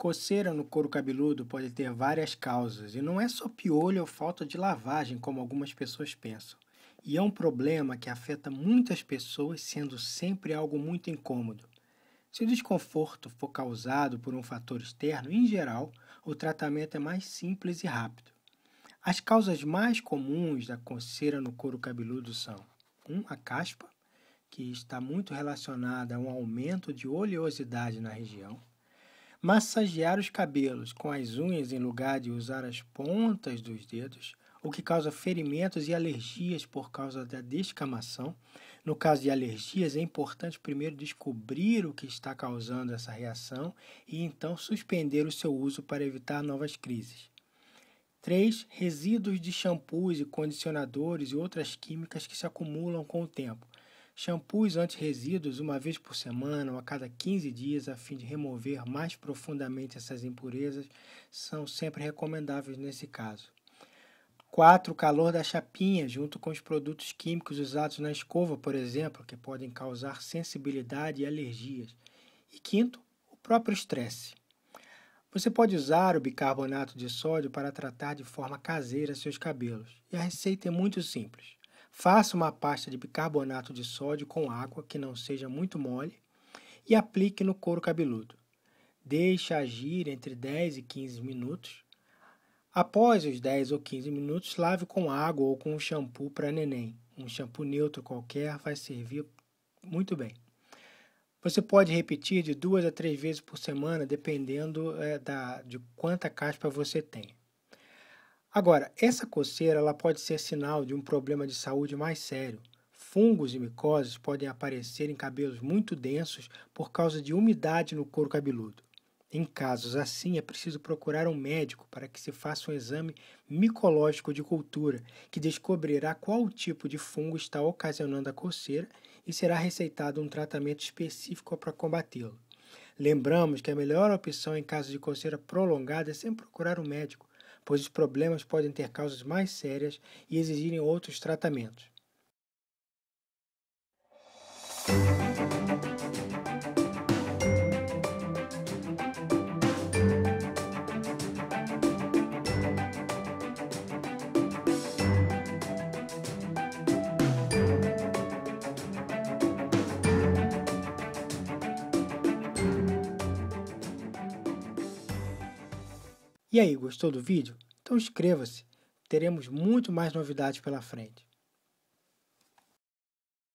Coceira no couro cabeludo pode ter várias causas e não é só piolho ou falta de lavagem, como algumas pessoas pensam. E é um problema que afeta muitas pessoas, sendo sempre algo muito incômodo. Se o desconforto for causado por um fator externo, em geral, o tratamento é mais simples e rápido. As causas mais comuns da coceira no couro cabeludo são: 1. Um, a caspa, que está muito relacionada a um aumento de oleosidade na região. Massagear os cabelos com as unhas em lugar de usar as pontas dos dedos, o que causa ferimentos e alergias por causa da descamação. No caso de alergias, é importante primeiro descobrir o que está causando essa reação e então suspender o seu uso para evitar novas crises. 3. Resíduos de shampoos e condicionadores e outras químicas que se acumulam com o tempo. Shampoos anti-resíduos uma vez por semana ou a cada 15 dias a fim de remover mais profundamente essas impurezas são sempre recomendáveis nesse caso. 4. O calor da chapinha, junto com os produtos químicos usados na escova, por exemplo, que podem causar sensibilidade e alergias. E quinto, o próprio estresse. Você pode usar o bicarbonato de sódio para tratar de forma caseira seus cabelos. E a receita é muito simples. Faça uma pasta de bicarbonato de sódio com água que não seja muito mole e aplique no couro cabeludo. Deixe agir entre 10 e 15 minutos. Após os 10 ou 15 minutos, lave com água ou com um shampoo para neném. Um shampoo neutro qualquer vai servir muito bem. Você pode repetir de duas a três vezes por semana, dependendo é, da, de quanta caspa você tem. Agora, essa coceira ela pode ser sinal de um problema de saúde mais sério. Fungos e micoses podem aparecer em cabelos muito densos por causa de umidade no couro cabeludo. Em casos assim, é preciso procurar um médico para que se faça um exame micológico de cultura, que descobrirá qual tipo de fungo está ocasionando a coceira e será receitado um tratamento específico para combatê-lo. Lembramos que a melhor opção em caso de coceira prolongada é sempre procurar um médico, pois os problemas podem ter causas mais sérias e exigirem outros tratamentos. E aí, gostou do vídeo? Então inscreva-se, teremos muito mais novidades pela frente.